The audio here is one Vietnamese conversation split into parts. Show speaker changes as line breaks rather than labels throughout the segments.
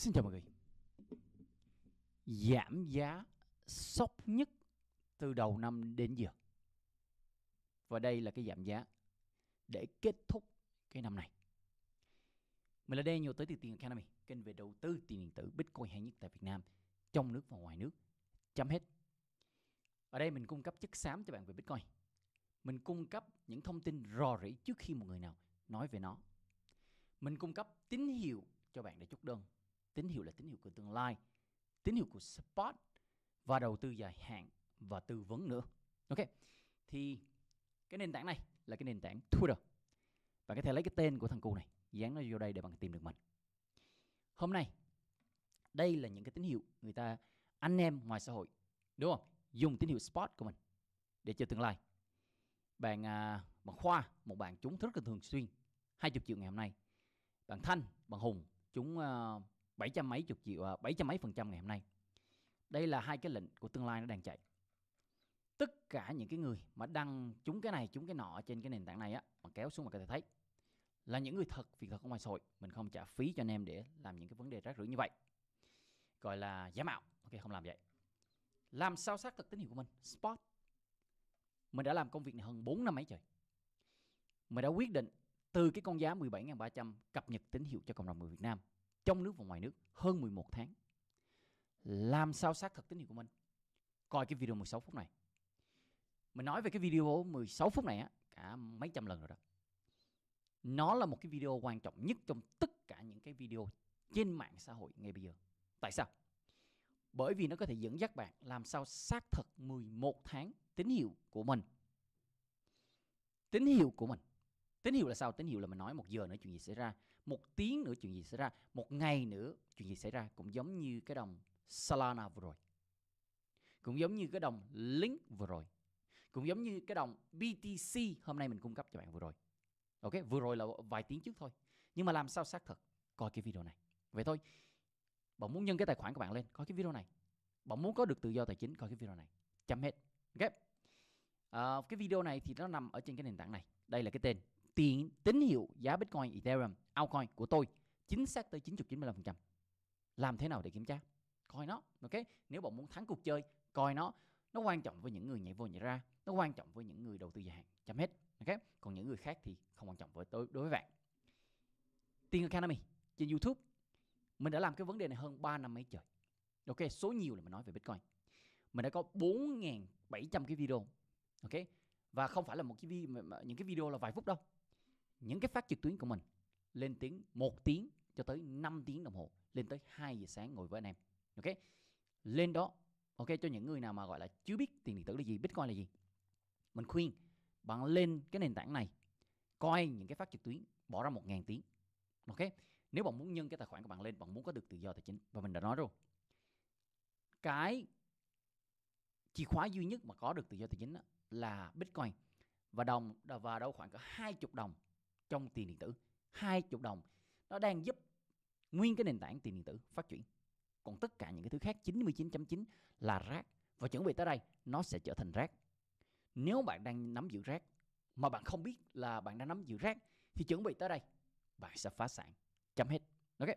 Xin chào mọi người Giảm giá sốc nhất từ đầu năm đến giờ Và đây là cái giảm giá để kết thúc cái năm này Mình là Daniel tới từ Tiền Academy Kênh về đầu tư tiền điện tử Bitcoin hay nhất tại Việt Nam Trong nước và ngoài nước Chấm hết Ở đây mình cung cấp chất xám cho bạn về Bitcoin Mình cung cấp những thông tin rò rỉ trước khi một người nào nói về nó Mình cung cấp tín hiệu cho bạn để chốt đơn tín hiệu là tín hiệu của tương lai tín hiệu của spot và đầu tư dài hạn và tư vấn nữa ok thì cái nền tảng này là cái nền tảng Twitter bạn có thể lấy cái tên của thằng cu này dán nó vô đây để bạn tìm được mình hôm nay đây là những cái tín hiệu người ta anh em ngoài xã hội đúng không dùng tín hiệu spot của mình để chờ tương lai bạn à, bạn khoa một bạn chúng rất là thường xuyên 20 triệu ngày hôm nay bạn thanh bạn hùng chúng à, bảy trăm mấy chục triệu à, bảy trăm mấy phần trăm ngày hôm nay đây là hai cái lệnh của tương lai nó đang chạy tất cả những cái người mà đăng chúng cái này chúng cái nọ trên cái nền tảng này á mà kéo xuống mà có thể thấy là những người thật việc thật không ngoài sội mình không trả phí cho anh em để làm những cái vấn đề rác rưởi như vậy gọi là giả mạo ok không làm vậy làm sao xác thực tín hiệu của mình spot mình đã làm công việc này hơn 4 năm mấy trời mình đã quyết định từ cái con giá 17.300 cập nhật tín hiệu cho cộng đồng người Việt Nam trong nước và ngoài nước hơn 11 tháng. Làm sao xác thực tín hiệu của mình? Coi cái video 16 phút này. Mình nói về cái video 16 phút này á, cả mấy trăm lần rồi đó. Nó là một cái video quan trọng nhất trong tất cả những cái video trên mạng xã hội ngay bây giờ. Tại sao? Bởi vì nó có thể dẫn dắt bạn làm sao xác thực 11 tháng tín hiệu của mình. Tín hiệu của mình. Tín hiệu là sao? Tín hiệu là mình nói một giờ nữa chuyện gì xảy ra một tiếng nữa chuyện gì xảy ra một ngày nữa chuyện gì xảy ra cũng giống như cái đồng Solana vừa rồi cũng giống như cái đồng Link vừa rồi cũng giống như cái đồng BTC hôm nay mình cung cấp cho bạn vừa rồi ok vừa rồi là vài tiếng trước thôi nhưng mà làm sao xác thực coi cái video này vậy thôi bạn muốn nhân cái tài khoản của bạn lên coi cái video này bạn muốn có được tự do tài chính coi cái video này chấm hết ok à, cái video này thì nó nằm ở trên cái nền tảng này đây là cái tên tín tín hiệu giá Bitcoin, Ethereum, altcoin của tôi chính xác tới 99,5% Làm thế nào để kiểm tra? Coi nó, ok? Nếu bạn muốn thắng cuộc chơi, coi nó. Nó quan trọng với những người nhảy vô nhảy ra, nó quan trọng với những người đầu tư dài hạn, chấm hết, ok? Còn những người khác thì không quan trọng với tôi đối với bạn. Tiền Academy trên YouTube, mình đã làm cái vấn đề này hơn 3 năm mấy trời. Ok, số nhiều là mình nói về Bitcoin. Mình đã có 4.700 cái video, ok? Và không phải là một cái vi, những cái video là vài phút đâu những cái phát trực tuyến của mình lên tiếng một tiếng cho tới 5 tiếng đồng hồ lên tới 2 giờ sáng ngồi với anh em ok lên đó ok cho những người nào mà gọi là chưa biết tiền điện tử là gì bitcoin là gì mình khuyên bạn lên cái nền tảng này coi những cái phát trực tuyến bỏ ra một ngàn tiếng ok nếu bạn muốn nhân cái tài khoản của bạn lên bạn muốn có được tự do tài chính và mình đã nói rồi cái chìa khóa duy nhất mà có được tự do tài chính là bitcoin và đồng và đâu khoảng có hai chục đồng trong tiền điện tử hai chục đồng nó đang giúp nguyên cái nền tảng tiền điện tử phát triển còn tất cả những cái thứ khác 99.9 là rác và chuẩn bị tới đây nó sẽ trở thành rác nếu bạn đang nắm giữ rác mà bạn không biết là bạn đang nắm giữ rác thì chuẩn bị tới đây bạn sẽ phá sản chấm hết ok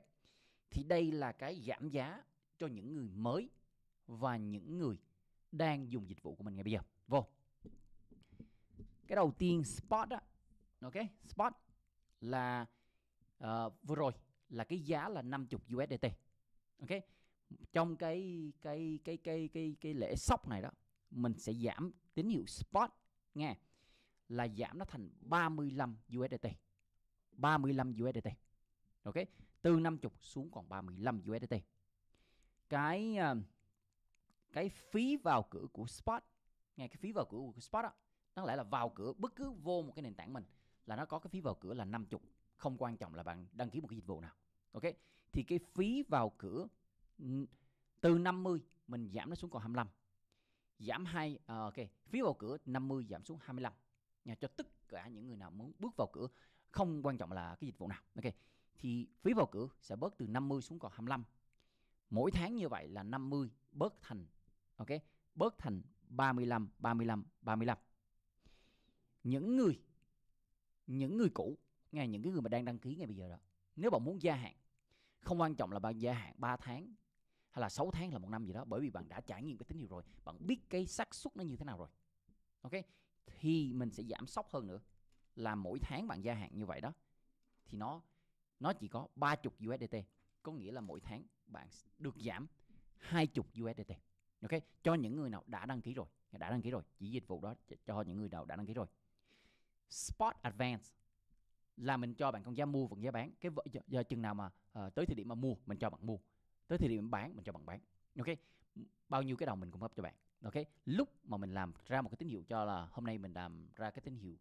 thì đây là cái giảm giá cho những người mới và những người đang dùng dịch vụ của mình ngay bây giờ vô cái đầu tiên spot á ok spot là uh, vừa rồi là cái giá là 50 USDT. Ok. Trong cái cái cái cái cái cái lễ sóc này đó, mình sẽ giảm tín hiệu spot nghe là giảm nó thành 35 USDT. 35 USDT. Ok, từ 50 xuống còn 35 USDT. Cái ờ, cái phí vào cửa của spot, nghe cái phí vào cửa của spot đó, đáng lẽ là vào cửa bất cứ vô một cái nền tảng mình là nó có cái phí vào cửa là 50 không quan trọng là bạn đăng ký một cái dịch vụ nào ok thì cái phí vào cửa ừ, từ 50 mình giảm nó xuống còn 25 giảm hai uh, ok phí vào cửa 50 giảm xuống 25 nha cho tất cả những người nào muốn bước vào cửa không quan trọng là cái dịch vụ nào ok thì phí vào cửa sẽ bớt từ 50 xuống còn 25 mỗi tháng như vậy là 50 bớt thành ok bớt thành 35 35 35 những người những người cũ ngay những cái người mà đang đăng ký ngay bây giờ đó nếu bạn muốn gia hạn không quan trọng là bạn gia hạn 3 tháng hay là 6 tháng là một năm gì đó bởi vì bạn đã trải nghiệm cái tín hiệu rồi bạn biết cái xác suất nó như thế nào rồi ok thì mình sẽ giảm sốc hơn nữa là mỗi tháng bạn gia hạn như vậy đó thì nó nó chỉ có 30 USDT có nghĩa là mỗi tháng bạn được giảm 20 USDT ok cho những người nào đã đăng ký rồi đã đăng ký rồi chỉ dịch vụ đó cho những người nào đã đăng ký rồi spot advance là mình cho bạn con giá mua và giá bán cái giờ, giờ chừng nào mà uh, tới thời điểm mà mua mình cho bạn mua tới thời điểm bán mình cho bạn bán ok bao nhiêu cái đồng mình cung cấp cho bạn ok lúc mà mình làm ra một cái tín hiệu cho là hôm nay mình làm ra cái tín hiệu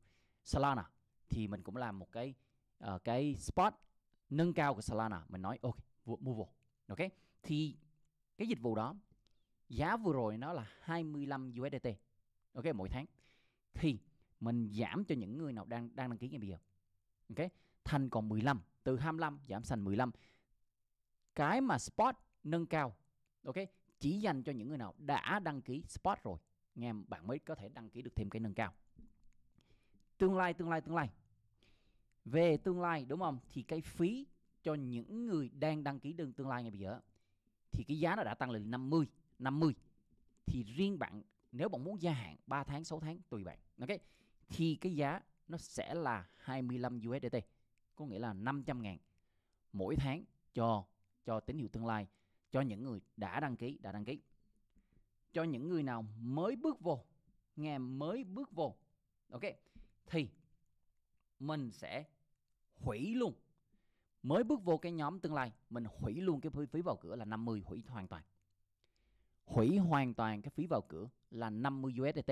Solana thì mình cũng làm một cái uh, cái spot nâng cao của Solana mình nói ok mua vô ok thì cái dịch vụ đó giá vừa rồi nó là 25 USDT ok mỗi tháng thì mình giảm cho những người nào đang đang đăng ký ngay bây giờ ok thành còn 15 từ 25 giảm thành 15 cái mà spot nâng cao ok chỉ dành cho những người nào đã đăng ký spot rồi nghe bạn mới có thể đăng ký được thêm cái nâng cao tương lai tương lai tương lai về tương lai đúng không thì cái phí cho những người đang đăng ký đơn tương lai ngay bây giờ thì cái giá nó đã tăng lên 50 50 thì riêng bạn nếu bạn muốn gia hạn 3 tháng 6 tháng tùy bạn ok thì cái giá nó sẽ là 25 USDT có nghĩa là 500 ngàn mỗi tháng cho cho tín hiệu tương lai cho những người đã đăng ký đã đăng ký cho những người nào mới bước vô nghe mới bước vô ok thì mình sẽ hủy luôn mới bước vô cái nhóm tương lai mình hủy luôn cái phí vào cửa là 50 hủy hoàn toàn hủy hoàn toàn cái phí vào cửa là 50 USDT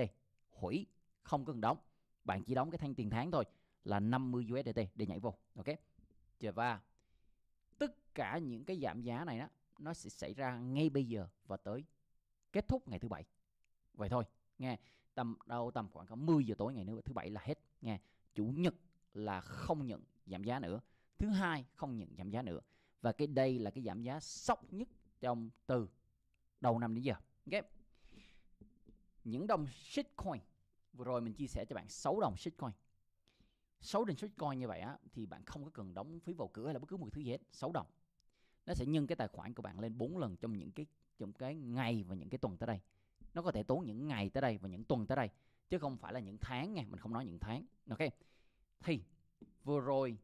hủy không cần đóng bạn chỉ đóng cái thanh tiền tháng thôi là 50 USDT để nhảy vô ok và tất cả những cái giảm giá này đó nó sẽ xảy ra ngay bây giờ và tới kết thúc ngày thứ bảy vậy thôi nghe tầm đâu tầm khoảng có 10 giờ tối ngày nữa thứ bảy là hết nghe chủ nhật là không nhận giảm giá nữa thứ hai không nhận giảm giá nữa và cái đây là cái giảm giá sốc nhất trong từ đầu năm đến giờ ok những đồng shitcoin Vừa rồi mình chia sẻ cho bạn 6 đồng shitcoin. 6 đồng shitcoin như vậy á thì bạn không có cần đóng phí vào cửa hay là bất cứ một thứ gì hết, 6 đồng. Nó sẽ nhân cái tài khoản của bạn lên 4 lần trong những cái trong cái ngày và những cái tuần tới đây. Nó có thể tốn những ngày tới đây và những tuần tới đây chứ không phải là những tháng nha, mình không nói những tháng. Ok. Thì vừa rồi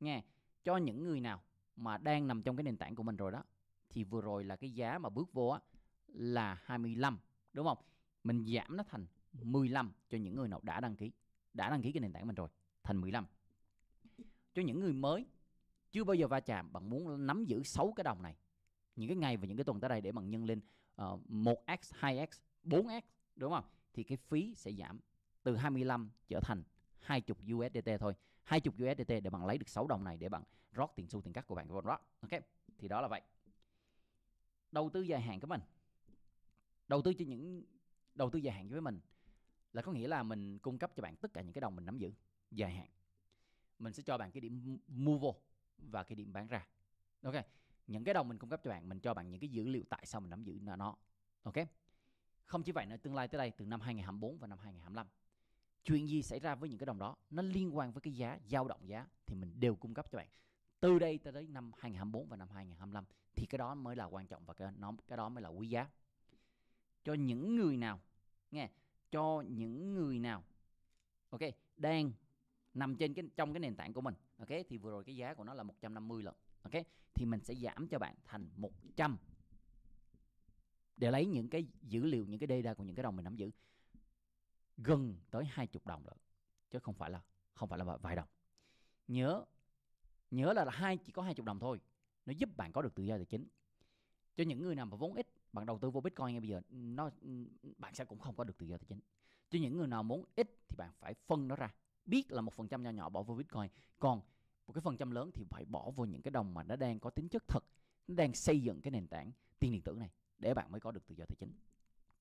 nha, cho những người nào mà đang nằm trong cái nền tảng của mình rồi đó thì vừa rồi là cái giá mà bước vô á là 25 đúng không? Mình giảm nó thành 15 cho những người nào đã đăng ký đã đăng ký cái nền tảng mình rồi thành 15 cho những người mới chưa bao giờ va chạm bạn muốn nắm giữ 6 cái đồng này những cái ngày và những cái tuần tới đây để bạn nhân lên uh, 1x 2x 4x đúng không thì cái phí sẽ giảm từ 25 trở thành 20 USDT thôi 20 USDT để bạn lấy được 6 đồng này để bạn rót tiền xu tiền cắt của bạn vào rót ok thì đó là vậy đầu tư dài hạn của mình đầu tư cho những đầu tư dài hạn với mình là có nghĩa là mình cung cấp cho bạn tất cả những cái đồng mình nắm giữ dài hạn mình sẽ cho bạn cái điểm mua vô và cái điểm bán ra ok những cái đồng mình cung cấp cho bạn mình cho bạn những cái dữ liệu tại sao mình nắm giữ nó ok không chỉ vậy nữa tương lai tới đây từ năm 2024 và năm 2025 chuyện gì xảy ra với những cái đồng đó nó liên quan với cái giá dao động giá thì mình đều cung cấp cho bạn từ đây tới đến năm 2024 và năm 2025 thì cái đó mới là quan trọng và cái nó cái đó mới là quý giá cho những người nào nghe cho những người nào ok đang nằm trên cái trong cái nền tảng của mình ok thì vừa rồi cái giá của nó là 150 lần ok thì mình sẽ giảm cho bạn thành 100 để lấy những cái dữ liệu những cái data của những cái đồng mình nắm giữ gần tới 20 đồng lận, chứ không phải là không phải là vài đồng nhớ nhớ là hai chỉ có 20 đồng thôi nó giúp bạn có được tự do tài chính cho những người nào mà vốn ít bạn đầu tư vô bitcoin ngay bây giờ nó bạn sẽ cũng không có được tự do tài chính cho những người nào muốn ít thì bạn phải phân nó ra biết là một phần trăm nhỏ nhỏ bỏ vô bitcoin còn một cái phần trăm lớn thì phải bỏ vô những cái đồng mà nó đang có tính chất thật nó đang xây dựng cái nền tảng tiền điện tử này để bạn mới có được tự do tài chính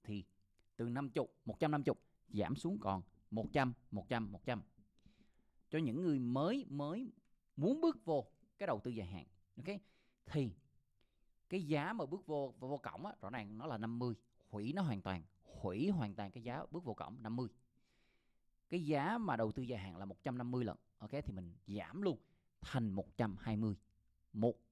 thì từ 50 150 giảm xuống còn 100 100 100 cho những người mới mới muốn bước vô cái đầu tư dài hạn ok thì cái giá mà bước vô vô cổng á, rõ ràng nó là 50 hủy nó hoàn toàn hủy hoàn toàn cái giá bước vô cổng 50 cái giá mà đầu tư dài hạn là 150 lần ok thì mình giảm luôn thành 120 một